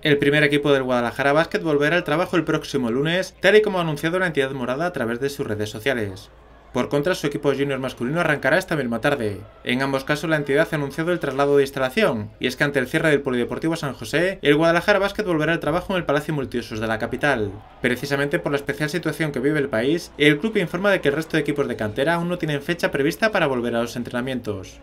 El primer equipo del Guadalajara Basket volverá al trabajo el próximo lunes, tal y como ha anunciado la entidad morada a través de sus redes sociales. Por contra, su equipo junior masculino arrancará esta misma tarde. En ambos casos, la entidad ha anunciado el traslado de instalación, y es que ante el cierre del Polideportivo San José, el Guadalajara Basket volverá al trabajo en el Palacio Multiusos de la capital. Precisamente por la especial situación que vive el país, el club informa de que el resto de equipos de cantera aún no tienen fecha prevista para volver a los entrenamientos.